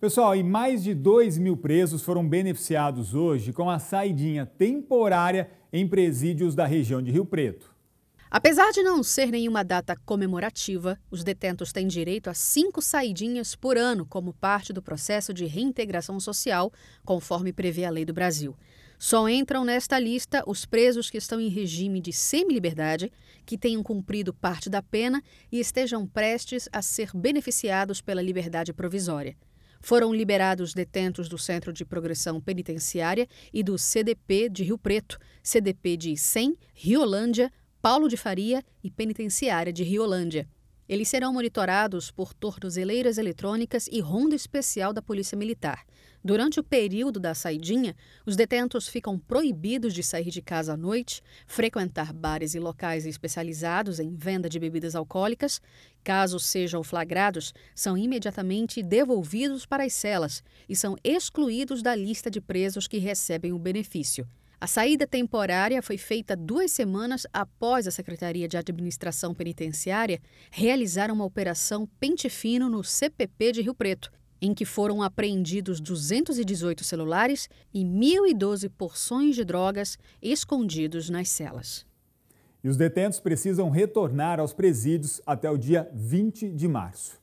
Pessoal, e mais de 2 mil presos foram beneficiados hoje com a saidinha temporária em presídios da região de Rio Preto. Apesar de não ser nenhuma data comemorativa, os detentos têm direito a cinco saidinhas por ano como parte do processo de reintegração social, conforme prevê a lei do Brasil. Só entram nesta lista os presos que estão em regime de semi-liberdade, que tenham cumprido parte da pena e estejam prestes a ser beneficiados pela liberdade provisória. Foram liberados detentos do Centro de Progressão Penitenciária e do CDP de Rio Preto, CDP de 100, Riolândia, Paulo de Faria e Penitenciária de Riolândia. Eles serão monitorados por tornozeleiras eletrônicas e ronda especial da Polícia Militar. Durante o período da saidinha, os detentos ficam proibidos de sair de casa à noite, frequentar bares e locais especializados em venda de bebidas alcoólicas. Caso sejam flagrados, são imediatamente devolvidos para as celas e são excluídos da lista de presos que recebem o benefício. A saída temporária foi feita duas semanas após a Secretaria de Administração Penitenciária realizar uma operação pente fino no CPP de Rio Preto, em que foram apreendidos 218 celulares e 1.012 porções de drogas escondidos nas celas. E os detentos precisam retornar aos presídios até o dia 20 de março.